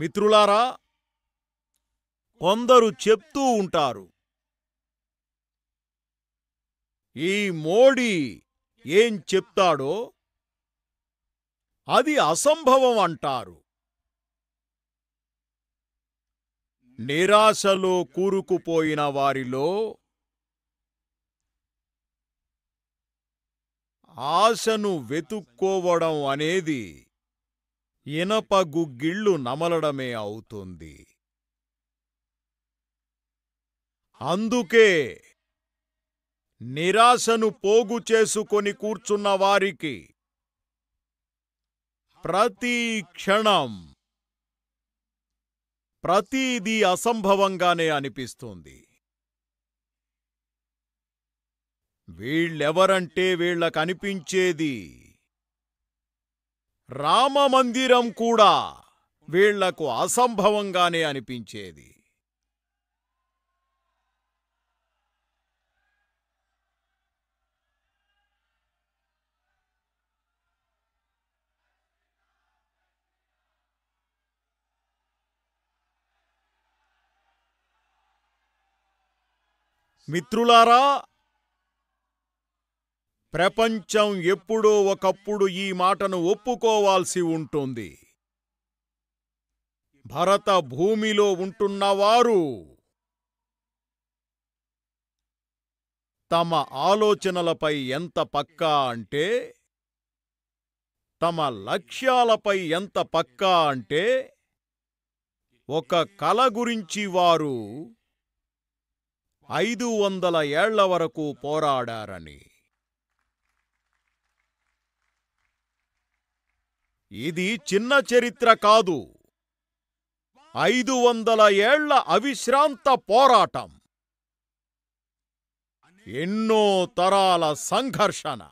మిత్రులారా కొందరు చెప్తూ ఉంటారు ఈ మోడీ ఏం చెప్తాడో అది అసంభవం అంటారు నిరాశలో కూరుకుపోయిన వారిలో ఆశను వెతుక్కోవడం అనేది ఇనప గుగ్గిళ్ళు నమలడమే అవుతుంది అందుకే నిరాశను పోగు చేసుకొని కూర్చున్న వారికి ప్రతి క్షణం ప్రతిదీ అసంభవంగానే అనిపిస్తుంది వీళ్ళెవరంటే వీళ్ళకనిపించేది రామమందిరం కూడా వీళ్లకు అసంభవంగానే అనిపించేది మిత్రులారా ప్రపంచం ఎప్పుడో ఒకప్పుడు ఈ మాటను ఒప్పుకోవాల్సి ఉంటుంది భరత భూమిలో ఉంటున్నవారు తమ ఆలోచనలపై ఎంత పక్కా అంటే తమ లక్ష్యాలపై ఎంత పక్కా అంటే ఒక కల గురించి వారు ఐదు వందల ఏళ్ల వరకు పోరాడారని ఇది చిన్న చరిత్ర కాదు ఐదు వందల ఏళ్ల అవిశ్రాంత పోరాటం ఎన్నో తరాల సంఘర్షణ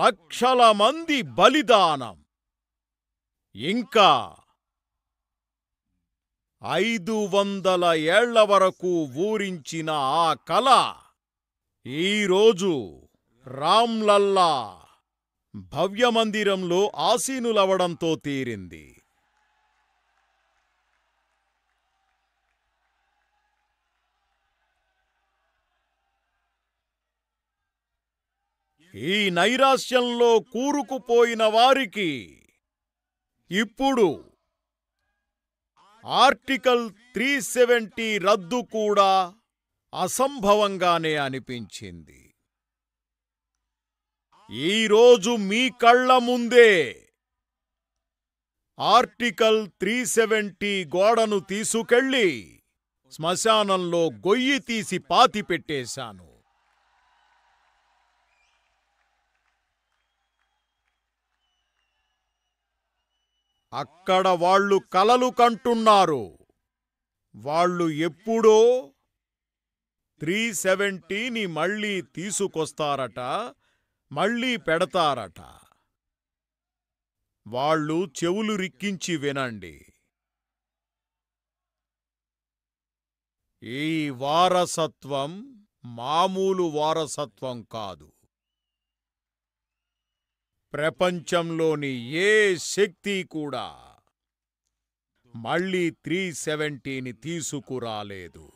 లక్షల మంది బలిదానం ఇంకా ఐదు వందల ఏళ్ల వరకు ఊరించిన ఆ కళ ఈరోజు రామ్లల్లా భవ్యమందిరంలో ఆసీనులవడంతో తీరింది ఈ నైరాశ్యంలో కూరుకుపోయిన వారికి ఇప్పుడు ఆర్టికల్ త్రీ సెవెంటీ రద్దు కూడా అసంభవంగానే అనిపించింది ఈరోజు మీ కళ్ళ ముందే ఆర్టికల్ త్రీ సెవెంటీ గోడను తీసుకెళ్ళి శ్మశానంలో గొయ్యి తీసి పాతి పెట్టేశాను అక్కడ వాళ్ళు కలలు కంటున్నారు వాళ్ళు ఎప్పుడో త్రీ సెవెంటీని మళ్ళీ తీసుకొస్తారట మళ్ళీ పెడతారట వాళ్ళు చెవులు రిక్కించి వినండి ఈ వారసత్వం మామూలు వారసత్వం కాదు ప్రపంచంలోని ఏ శక్తి కూడా మళ్ళీ త్రీ సెవెంటీని తీసుకురాలేదు